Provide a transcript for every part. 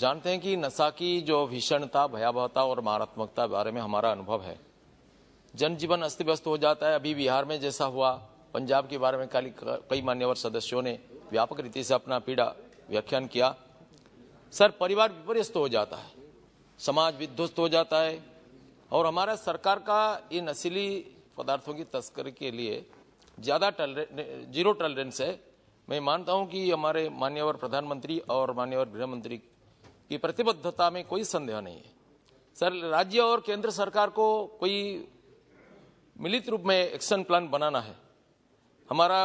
जानते हैं कि नशा की जो भीषणता भयावहता और मारात्मकता बारे में हमारा अनुभव है जनजीवन अस्त व्यस्त हो जाता है अभी बिहार में जैसा हुआ पंजाब के बारे में कल कई मान्यवर सदस्यों ने व्यापक रीति से अपना पीड़ा व्याख्यान किया सर परिवार विपर्यस्त हो जाता है समाज विध्वस्त हो जाता है और हमारा सरकार का ये नशीली पदार्थों की तस्करी के लिए ज़्यादा टॉलरे जीरो टॉलरेंस है मैं मानता हूँ कि हमारे मान्यवर प्रधानमंत्री और मान्यवर गृह मंत्री की प्रतिबद्धता में कोई संदेह नहीं है सर राज्य और केंद्र सरकार को कोई मिलित रूप में एक्शन प्लान बनाना है हमारा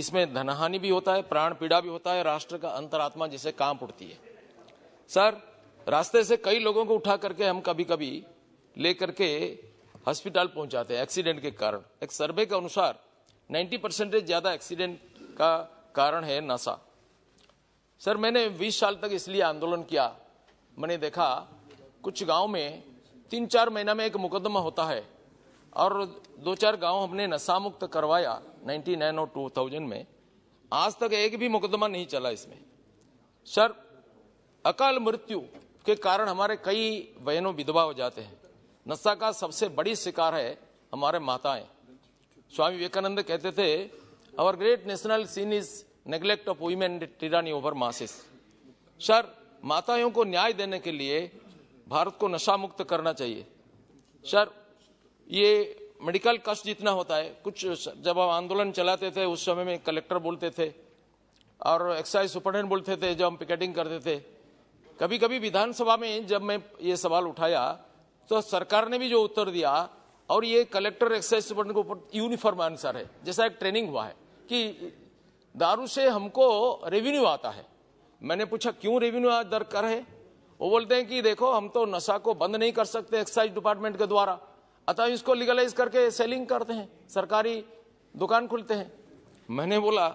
इसमें धनहानि भी होता है प्राण पीड़ा भी होता है राष्ट्र का अंतरात्मा जिसे कांप उठती है सर रास्ते से कई लोगों को उठा करके हम कभी कभी लेकर के हॉस्पिटल पहुंचाते हैं एक्सीडेंट के कारण एक सर्वे के अनुसार 90 परसेंटेज ज़्यादा एक्सीडेंट का कारण है नशा सर मैंने 20 साल तक इसलिए आंदोलन किया मैंने देखा कुछ गांव में तीन चार महीना में एक मुकदमा होता है और दो चार गांव हमने नशा मुक्त करवाया 99 और 2000 में आज तक एक भी मुकदमा नहीं चला इसमें सर अकाल मृत्यु के कारण हमारे कई बहनों विधवा हो जाते हैं नशा का सबसे बड़ी शिकार है हमारे माताएं स्वामी विवेकानंद कहते थे our great national sin is neglect of women tyranny over masses sir माताओं को न्याय देने के लिए भारत को नशा मुक्त करना चाहिए सर ये मेडिकल कष्ट जितना होता है कुछ जब हम आंदोलन चलाते थे उस समय में कलेक्टर बोलते थे और एक्साइज सुपरटेंडेंट बोलते थे जब हम पिकेटिंग करते थे कभी कभी विधानसभा में जब मैं ये सवाल उठाया तो सरकार ने भी जो उत्तर दिया और ये कलेक्टर एक्साइज के ऊपर यूनिफॉर्म आंसर है जैसा एक ट्रेनिंग हुआ है कि दारू से हमको रेवेन्यू आता है मैंने पूछा क्यों रेवेन्यू आज कर है वो बोलते हैं कि देखो हम तो नशा को बंद नहीं कर सकते एक्साइज डिपार्टमेंट के द्वारा अतः इसको लीगलाइज करके सेलिंग करते हैं सरकारी दुकान खुलते हैं मैंने बोला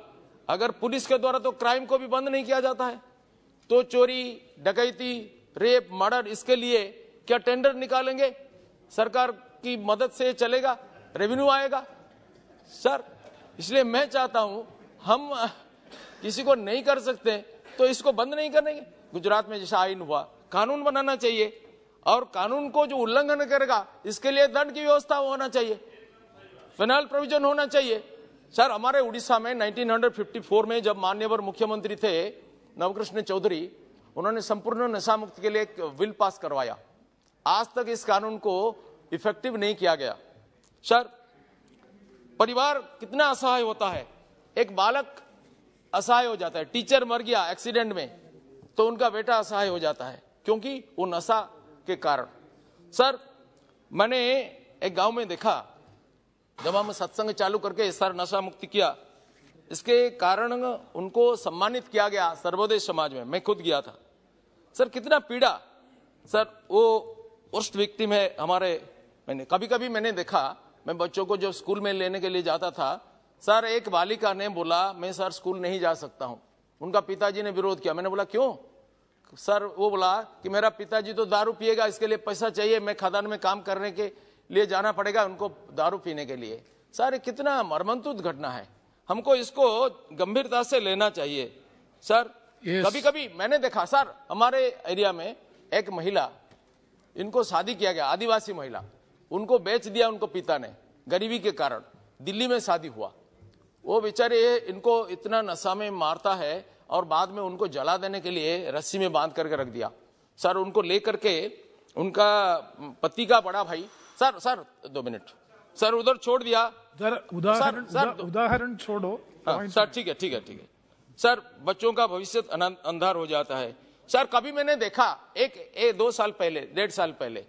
अगर पुलिस के द्वारा तो क्राइम को भी बंद नहीं किया जाता है तो चोरी डकैती रेप मर्डर इसके लिए क्या टेंडर निकालेंगे सरकार की मदद से चलेगा रेवेन्यू आएगा सर इसलिए मैं चाहता हूं हम किसी को नहीं कर सकते तो इसको बंद नहीं करेंगे गुजरात में जैसा आइन हुआ कानून बनाना चाहिए और कानून को जो उल्लंघन करेगा इसके लिए दंड की व्यवस्था होना चाहिए फिनल प्रोविजन होना चाहिए सर हमारे उड़ीसा में 1954 में जब मान्यवर मुख्यमंत्री थे नवकृष्ण चौधरी उन्होंने संपूर्ण नशा मुक्त के लिए एक बिल पास करवाया आज तक इस कानून को इफेक्टिव नहीं किया गया सर परिवार कितना असहाय होता है एक बालक असहाय हो जाता है टीचर मर गया एक्सीडेंट में तो उनका बेटा असहाय हो जाता है क्योंकि वो नशा के कारण सर मैंने एक गांव में देखा जब हम सत्संग चालू करके सर नशा मुक्ति किया इसके कारण उनको सम्मानित किया गया सर्वोदय समाज में मैं खुद गया था सर कितना पीड़ा सर वो उष्ट विक्टिम है हमारे मैंने कभी कभी मैंने देखा मैं बच्चों को जब स्कूल में लेने के लिए जाता था सर एक बालिका ने बोला मैं सर स्कूल नहीं जा सकता हूँ उनका पिताजी ने विरोध किया मैंने बोला क्यों सर वो बोला कि मेरा पिताजी तो दारू पिएगा इसके लिए पैसा चाहिए मैं खदान में काम करने के लिए जाना पड़ेगा उनको दारू पीने के लिए सर कितना मर्मंतुत घटना है हमको इसको गंभीरता से लेना चाहिए सर yes. कभी कभी मैंने देखा सर हमारे एरिया में एक महिला इनको शादी किया गया आदिवासी महिला उनको बेच दिया उनको पिता ने गरीबी के कारण दिल्ली में शादी हुआ वो बेचारे इनको इतना नशा में मारता है और बाद में उनको जला देने के लिए रस्सी में बांध करके रख दिया सर उनको ले करके उनका पति का बड़ा भाई सर सर दो मिनट सर उधर छोड़ दिया उदाहरण सर उदाहरण छोड़ो हाँ, सर ठीक है ठीक है ठीक है सर बच्चों का भविष्य अंधार हो जाता है सर कभी मैंने देखा एक ए, दो साल पहले डेढ़ साल पहले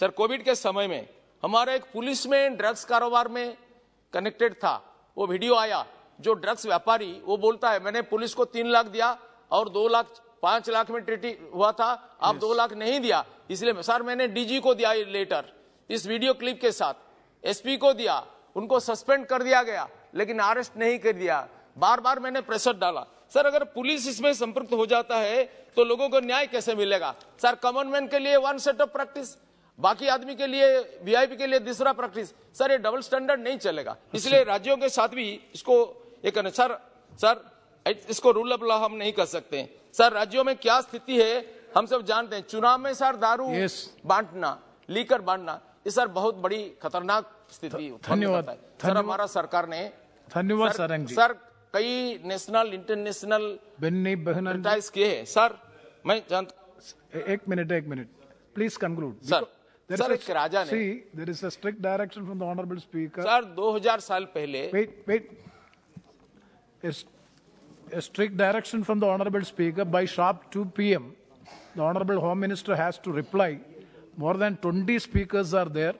सर कोविड के समय में हमारा एक पुलिस में ड्रग्स कारोबार में कनेक्टेड था वो वीडियो आया जो ड्रग्स व्यापारी वो बोलता है मैंने पुलिस को तीन लाख दिया और दो लाख पांच लाख में ट्रिटी हुआ था आप yes. दो लाख नहीं दिया इसलिए सर मैंने डीजी को दिया लेटर इस वीडियो क्लिप के साथ एसपी को दिया उनको सस्पेंड कर दिया गया लेकिन अरेस्ट नहीं कर दिया बार बार मैंने प्रेशर डाला सर अगर पुलिस इसमें संपर्क हो जाता है तो लोगों को न्याय कैसे मिलेगा सर कॉमन मैन के लिए वन सेट ऑफ प्रैक्टिस बाकी आदमी के लिए वीआईपी के लिए दूसरा प्रैक्टिस सर ये डबल स्टैंडर्ड नहीं चलेगा इसलिए अच्छा। राज्यों के साथ भी इसको ये करना सर सर इसको रूल ऑफ लॉ हम नहीं कर सकते सर राज्यों में क्या स्थिति है हम सब जानते हैं चुनाव में सर दारू yes. बांटना लीकर बांटना ये सर बहुत बड़ी खतरनाक स्थिति धन्यवाद सर हमारा सरकार ने धन्यवाद सर सर कई नेशनल इंटरनेशनल किए हैं सर मैं जानता एक मिनट एक minute please conclude sir There sir एक राजा ने there is a strict direction from the honourable speaker sir 2000 साल पहले wait wait a strict direction from the honorable speaker by sharp 2 pm the honorable home minister has to reply more than 20 speakers are there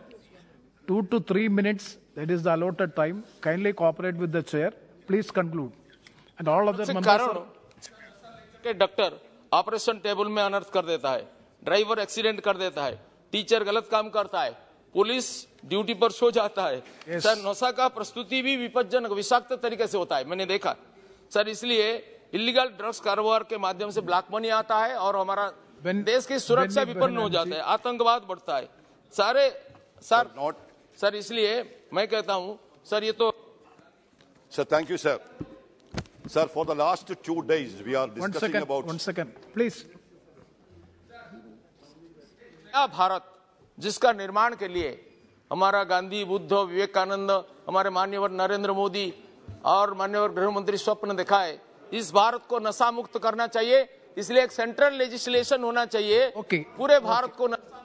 2 to 3 minutes that is the allotted time kindly cooperate with the chair please conclude and all other members के doctor operation table में अनर्थ कर देता है driver accident कर देता है teacher गलत काम करता है पुलिस ड्यूटी पर सो जाता है yes. सर नशा का प्रस्तुति भी विपज्जनक विषाक्त तरीके से होता है मैंने देखा सर इसलिए इलीगल ड्रग्स कारोबार के माध्यम से ब्लैक मनी आता है और हमारा ben, देश की सुरक्षा विपन्न हो जाता है आतंकवाद बढ़ता है सारे सर नॉट सर इसलिए मैं कहता हूँ सर ये तो sir thank you sir sir for the last two days we are discussing about one second please नया भारत जिसका निर्माण के लिए हमारा गांधी बुद्ध विवेकानंद हमारे मान्यवर नरेंद्र मोदी और मान्यवर गृह मंत्री स्वप्न दिखाए इस भारत को नशा मुक्त करना चाहिए इसलिए एक सेंट्रल लेजिस्लेशन होना चाहिए okay. पूरे भारत okay. को नशा